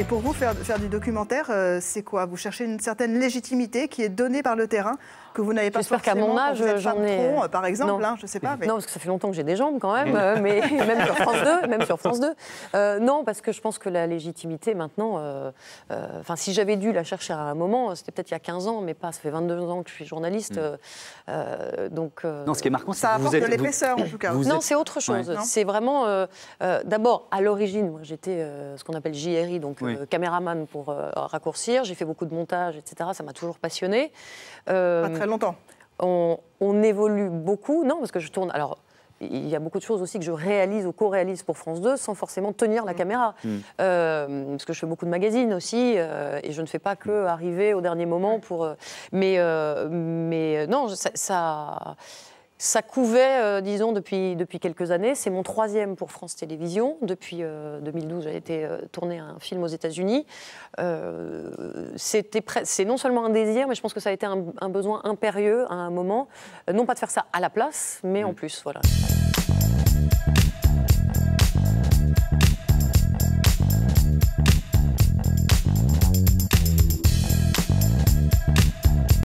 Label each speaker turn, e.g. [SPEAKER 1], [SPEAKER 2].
[SPEAKER 1] Et pour vous, faire, du documentaire, euh, c'est quoi Vous cherchez une certaine légitimité qui est donnée par le terrain que vous n'avez pas J'espère qu'à mon âge, j'en ai. Euh, par exemple, je hein, ne je sais pas. Non, parce que ça fait longtemps que j'ai des jambes quand même, euh, mais même sur France 2. Même sur France 2. Euh, non, parce que je pense que
[SPEAKER 2] la légitimité maintenant. Enfin, si j'avais dû la chercher à un moment, c'était peut-être il y a 15 ans, mais pas. Ça fait 22 ans que je suis journaliste. Hmm. donc. non, ce qui est marquant, c'est que vous êtes, de l'épaisseur en tout cas. non, c'est autre chose. C'est vraiment. D'abord, à l'origine, moi j'étais ce qu'on appelle JRI, donc caméraman pour raccourcir. J'ai fait beaucoup de montage, etc. Ça m'a toujours passionné. Pas longtemps. On, évolue beaucoup, non, parce que je tourne. Alors, il y a beaucoup de choses aussi que je réalise ou co-réalise pour France 2 sans forcément tenir la mm. caméra. Mm. Euh, parce que je fais beaucoup de magazines aussi euh, et je ne fais pas que mm. arriver au dernier moment pour. Euh, mais, mais non, ça ça couvait, euh, disons, depuis, quelques années. C'est mon troisième pour France Télévisions. Depuis 2012, euh, j'ai été euh, tourner un film aux États-Unis. c'est non seulement un désir, mais je pense que ça a été un, besoin impérieux à un moment, non pas de faire ça à la place, mais en mm. plus. Voilà.